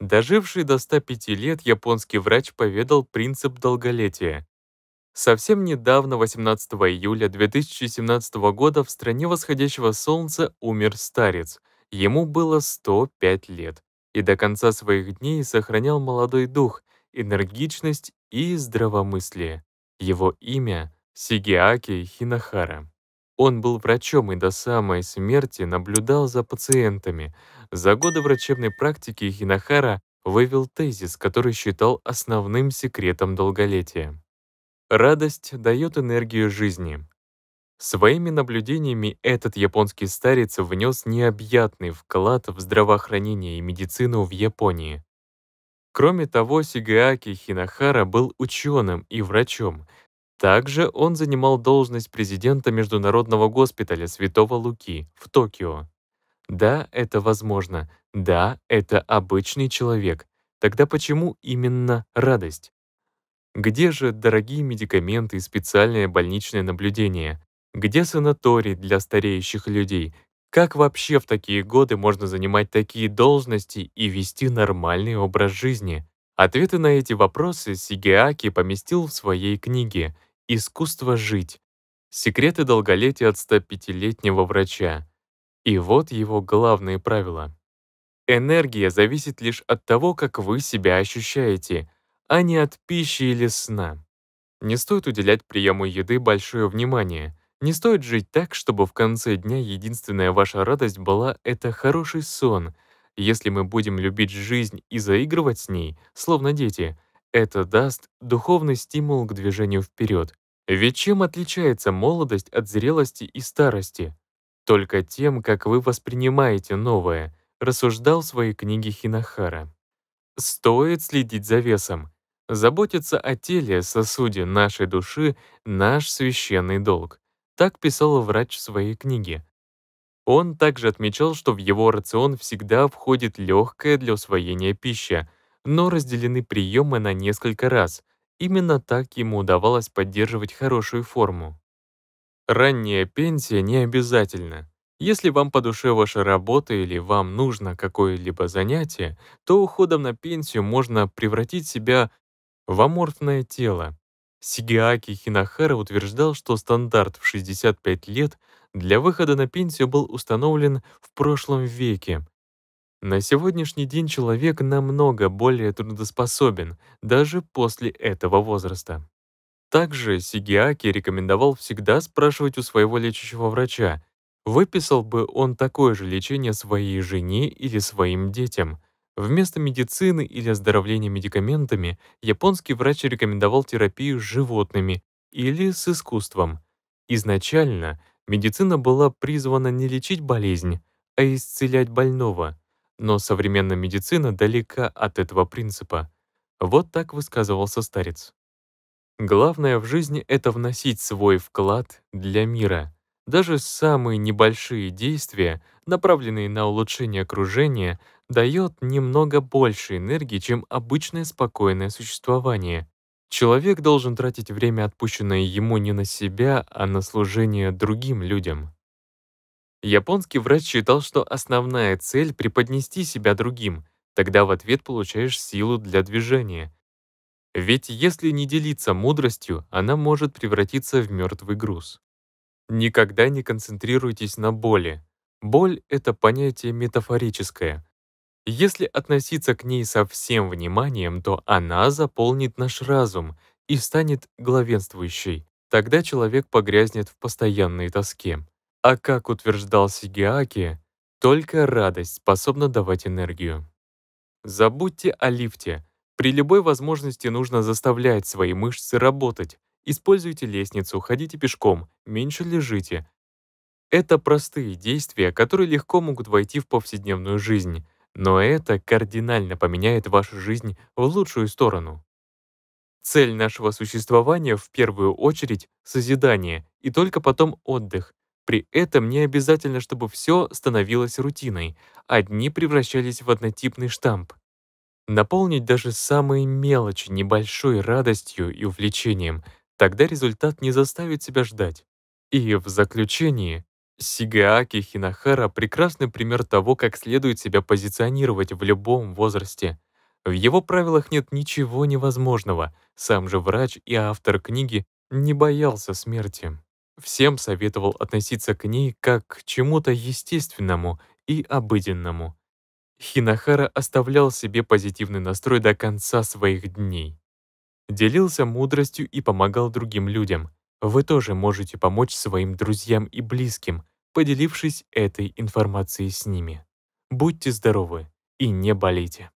Доживший до 105 лет японский врач поведал принцип долголетия. Совсем недавно, 18 июля 2017 года, в стране восходящего солнца умер старец. Ему было 105 лет. И до конца своих дней сохранял молодой дух, энергичность и здравомыслие. Его имя — Сигиаки Хинахара. Он был врачом и до самой смерти наблюдал за пациентами. За годы врачебной практики Хинахара вывел тезис, который считал основным секретом долголетия. Радость дает энергию жизни. Своими наблюдениями этот японский старец внес необъятный вклад в здравоохранение и медицину в Японии. Кроме того, Сигаки Хинахара был ученым и врачом, также он занимал должность президента Международного госпиталя Святого Луки в Токио. Да, это возможно. Да, это обычный человек. Тогда почему именно радость? Где же дорогие медикаменты и специальное больничное наблюдение? Где санаторий для стареющих людей? Как вообще в такие годы можно занимать такие должности и вести нормальный образ жизни? Ответы на эти вопросы Сигиаки поместил в своей книге – Искусство жить. Секреты долголетия от 105-летнего врача. И вот его главные правила. Энергия зависит лишь от того, как вы себя ощущаете, а не от пищи или сна. Не стоит уделять приему еды большое внимание. Не стоит жить так, чтобы в конце дня единственная ваша радость была — это хороший сон. Если мы будем любить жизнь и заигрывать с ней, словно дети, это даст духовный стимул к движению вперед. Ведь чем отличается молодость от зрелости и старости? Только тем, как вы воспринимаете новое, рассуждал в своей книге Хинахара. Стоит следить за весом. Заботиться о теле, сосуде нашей души — наш священный долг. Так писал врач в своей книге. Он также отмечал, что в его рацион всегда входит легкая для усвоения пища, но разделены приемы на несколько раз — Именно так ему удавалось поддерживать хорошую форму. Ранняя пенсия не обязательна. Если вам по душе ваша работа или вам нужно какое-либо занятие, то уходом на пенсию можно превратить себя в аморфное тело. Сигиаки Хинахара утверждал, что стандарт в 65 лет для выхода на пенсию был установлен в прошлом веке, на сегодняшний день человек намного более трудоспособен, даже после этого возраста. Также Сигиаки рекомендовал всегда спрашивать у своего лечащего врача, выписал бы он такое же лечение своей жене или своим детям. Вместо медицины или оздоровления медикаментами японский врач рекомендовал терапию с животными или с искусством. Изначально медицина была призвана не лечить болезнь, а исцелять больного. Но современная медицина далека от этого принципа. Вот так высказывался старец. Главное в жизни — это вносить свой вклад для мира. Даже самые небольшие действия, направленные на улучшение окружения, дает немного больше энергии, чем обычное спокойное существование. Человек должен тратить время, отпущенное ему не на себя, а на служение другим людям. Японский врач считал, что основная цель — преподнести себя другим, тогда в ответ получаешь силу для движения. Ведь если не делиться мудростью, она может превратиться в мертвый груз. Никогда не концентрируйтесь на боли. Боль — это понятие метафорическое. Если относиться к ней со всем вниманием, то она заполнит наш разум и станет главенствующей. Тогда человек погрязнет в постоянной тоске. А как утверждал Сигиаки, только радость способна давать энергию. Забудьте о лифте. При любой возможности нужно заставлять свои мышцы работать. Используйте лестницу, ходите пешком, меньше лежите. Это простые действия, которые легко могут войти в повседневную жизнь, но это кардинально поменяет вашу жизнь в лучшую сторону. Цель нашего существования в первую очередь — созидание, и только потом отдых, при этом не обязательно, чтобы все становилось рутиной, одни превращались в однотипный штамп. Наполнить даже самые мелочи небольшой радостью и увлечением, тогда результат не заставит себя ждать. И в заключении, Сигааки Хинахара — прекрасный пример того, как следует себя позиционировать в любом возрасте. В его правилах нет ничего невозможного, сам же врач и автор книги не боялся смерти. Всем советовал относиться к ней как к чему-то естественному и обыденному. Хинахара оставлял себе позитивный настрой до конца своих дней. Делился мудростью и помогал другим людям. Вы тоже можете помочь своим друзьям и близким, поделившись этой информацией с ними. Будьте здоровы и не болейте.